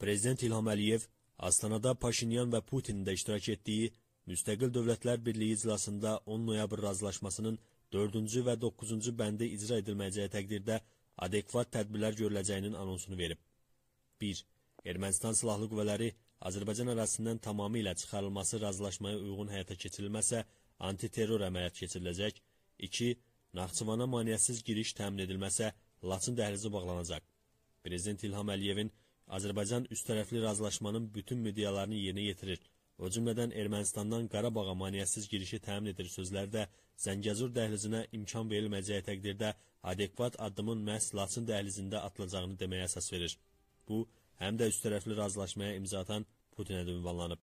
Prezident İlham Əliyev Astanada Paşinyan və Putin də iştirak etdiyi Müstəqil Dövlətlər Birliyi iclasında 10 noyabr razılaşmasının 4-cü və 9-cu bəndi icra edilməyəcəyi təqdirdə adekvat tədbirlər görüləcəyinin anonsunu verib. 1. Ermənistan Silahlı Qüvvələri Azərbaycan ərazisindən tamamilə çıxarılması razılaşmaya uyğun həyata keçirilməsə, antiterror əməliyyat keçiriləcək. 2. Naxçıvana maneəsiz giriş təmin edilməsə, Laçın dəhlizi bağlanacaq. Prezident İlham Əliyevin Azərbaycan üstərəfli razılaşmanın bütün müddialarını yerinə yetirir. O cümlədən Ermənistandan Qarabağa maneəsiz girişi təmin edir sözlərdə Zəngəzur dəhlizinə imkan verilməyəcəyi təqdirdə adekvat addımın məhz Laçın dəhlizində atılacağını deməyə əsas verir. Bu, həm də üstərəfli razılaşmaya imza atan Putinə də ünvanlanıb.